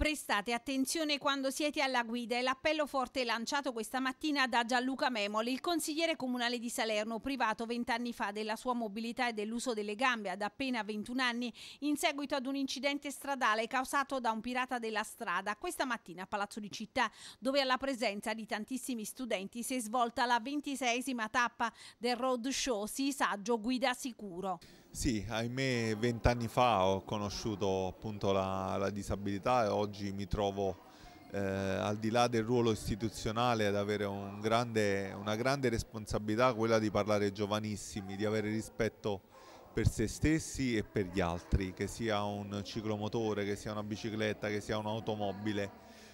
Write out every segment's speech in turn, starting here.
Prestate attenzione quando siete alla guida è l'appello forte lanciato questa mattina da Gianluca Memoli, il consigliere comunale di Salerno, privato vent'anni fa della sua mobilità e dell'uso delle gambe ad appena 21 anni in seguito ad un incidente stradale causato da un pirata della strada questa mattina a Palazzo di Città, dove alla presenza di tantissimi studenti si è svolta la ventisesima tappa del road show Si Saggio Guida Sicuro. Sì, ahimè vent'anni fa ho conosciuto appunto la, la, disabilità e oggi mi trovo eh, al di là del ruolo istituzionale ad avere un grande, una grande responsabilità, quella di parlare ai giovanissimi, di avere rispetto per se stessi e per gli altri, che sia un ciclomotore, che sia una bicicletta, che sia un'automobile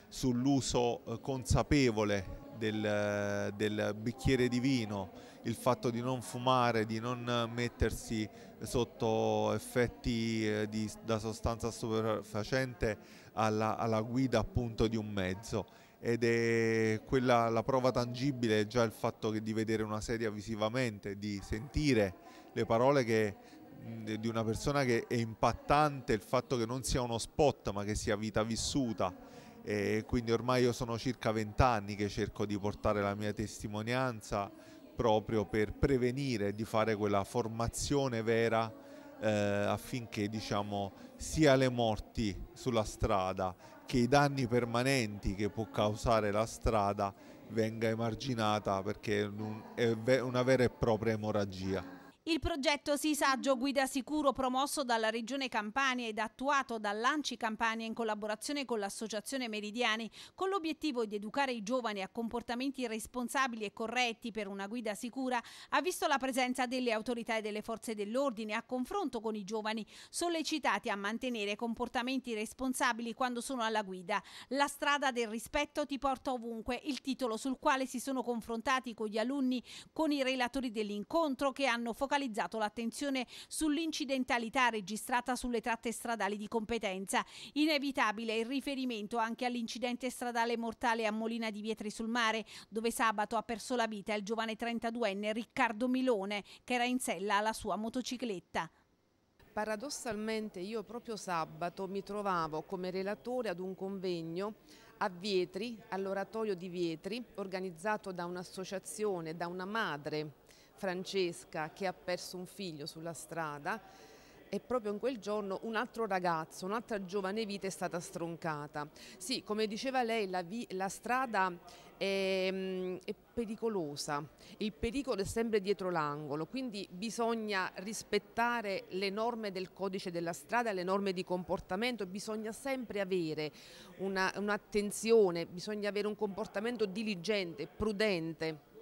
sull'uso eh, consapevole del, eh, del, bicchiere di vino, il fatto di non fumare, di non mettersi sotto effetti eh, di, da sostanza stupefacente alla, alla, guida appunto di un mezzo. Ed è quella la prova tangibile, è già il fatto di vedere una sedia visivamente, di sentire le parole che, di una persona che è impattante, il fatto che non sia uno spot ma che sia vita vissuta e quindi ormai io sono circa 20 anni che cerco di portare la mia testimonianza proprio per prevenire di fare quella formazione vera eh, affinché diciamo, sia le morti sulla strada che i danni permanenti che può causare la strada venga emarginata perché è una vera e propria emorragia. Il progetto Sisaggio Guida Sicuro promosso dalla Regione Campania ed attuato dall'Anci Campania in collaborazione con l'Associazione Meridiani con l'obiettivo di educare i giovani a comportamenti responsabili e corretti per una guida sicura ha visto la presenza delle autorità e delle forze dell'ordine a confronto con i giovani sollecitati a mantenere comportamenti responsabili quando sono alla guida. La strada del rispetto ti porta ovunque, il titolo sul quale si sono confrontati con gli alunni, con i relatori dell'incontro che hanno focalizzato focalizzato l'attenzione sull'incidentalità registrata sulle tratte stradali di competenza. Inevitabile il riferimento anche all'incidente stradale mortale a Molina di Vietri sul Mare, dove sabato ha perso la vita il giovane 32enne Riccardo Milone, che era in sella alla sua motocicletta paradossalmente io proprio sabato mi trovavo come relatore ad un convegno a Vietri, all'oratorio di Vietri, organizzato da un'associazione, da una madre Francesca che ha perso un figlio sulla strada e proprio in quel giorno un altro ragazzo, un'altra giovane vita è stata stroncata. Sì, come diceva lei, la, la strada è, è pericolosa, il pericolo è sempre dietro l'angolo, quindi bisogna rispettare le norme del codice della strada, le norme di comportamento, bisogna sempre avere un'attenzione, un bisogna avere un comportamento diligente, prudente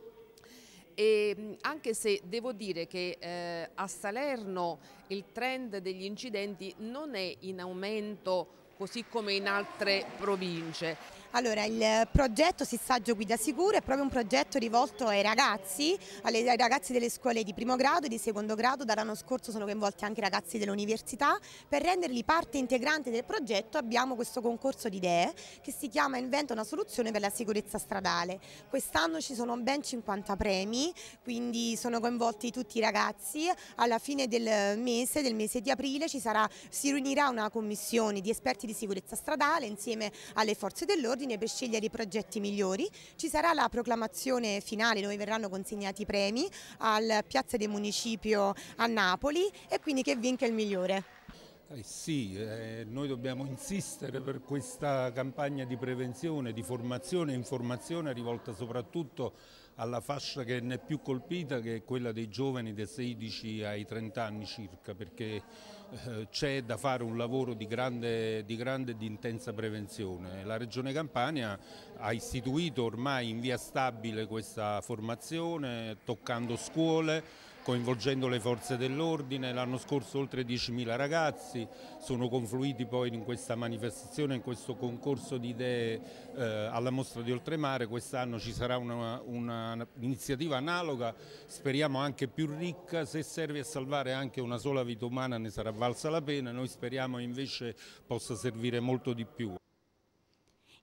e ehm, anche se devo dire che eh, a Salerno il trend degli incidenti non è in aumento così come in altre province. Allora, il progetto Sissaggio Guida Sicuro è proprio un progetto rivolto ai ragazzi, ai ragazzi delle scuole di primo grado e di secondo grado, dall'anno scorso sono coinvolti anche i ragazzi dell'università, per renderli parte integrante del progetto abbiamo questo concorso di idee che si chiama Inventa una soluzione per la sicurezza stradale. Quest'anno ci sono ben 50 premi, quindi sono coinvolti tutti i ragazzi, alla fine del mese, del mese di aprile sarà, si riunirà una commissione di esperti di sicurezza stradale insieme alle forze dell'ordine ordine per scegliere i progetti migliori. Ci sarà la proclamazione finale dove verranno consegnati i premi al Piazza del Municipio a Napoli e quindi che vinca il migliore. Eh sì, eh, noi dobbiamo insistere per questa campagna di prevenzione, di formazione e informazione rivolta soprattutto alla fascia che ne è più colpita che è quella dei giovani dai 16 ai 30 anni circa perché eh, c'è da fare un lavoro di grande e di intensa prevenzione. La Regione Campania ha istituito ormai in via stabile questa formazione toccando scuole coinvolgendo le forze dell'ordine, l'anno scorso oltre 10.000 ragazzi sono confluiti poi in questa manifestazione, in questo concorso di idee eh, alla mostra di Oltremare, quest'anno ci sarà un'iniziativa analoga, speriamo anche più ricca, se serve a salvare anche una sola vita umana ne sarà valsa la pena, noi speriamo invece possa servire molto di più.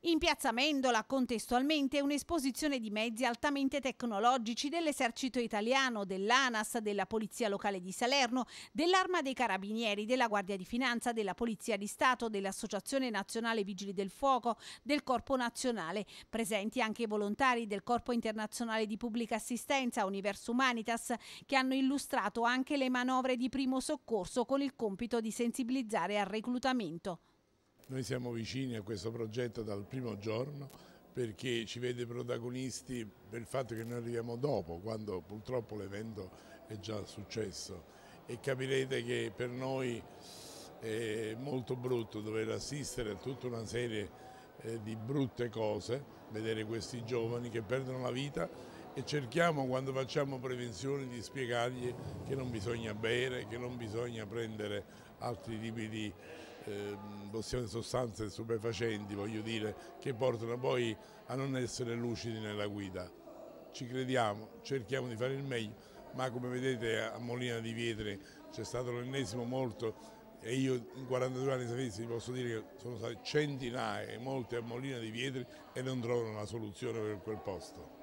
In piazza Mendola contestualmente un'esposizione di mezzi altamente tecnologici dell'esercito italiano, dell'ANAS, della Polizia Locale di Salerno, dell'Arma dei Carabinieri, della Guardia di Finanza, della Polizia di Stato, dell'Associazione Nazionale Vigili del Fuoco, del Corpo Nazionale. Presenti anche volontari del Corpo Internazionale di Pubblica Assistenza, Universo Humanitas, che hanno illustrato anche le manovre di primo soccorso con il compito di sensibilizzare al reclutamento. Noi siamo vicini a questo progetto dal primo giorno perché ci vede protagonisti per il fatto che noi arriviamo dopo, quando purtroppo l'evento è già successo e capirete che per noi è molto brutto dover assistere a tutta una serie eh, di brutte cose, vedere questi giovani che perdono la vita e cerchiamo quando facciamo prevenzione di spiegargli che non bisogna bere, che non bisogna prendere altri tipi di possiamo ehm, eh, sostanze stupefacenti, voglio dire, che portano poi a non essere lucidi nella guida. Ci crediamo, cerchiamo di fare il meglio, ma come vedete a Molina di Vietre c'è stato l'ennesimo morto e io in 42 anni di vi posso dire che sono state centinaia e molte a Molina di Vietri e non trovano una soluzione per quel posto.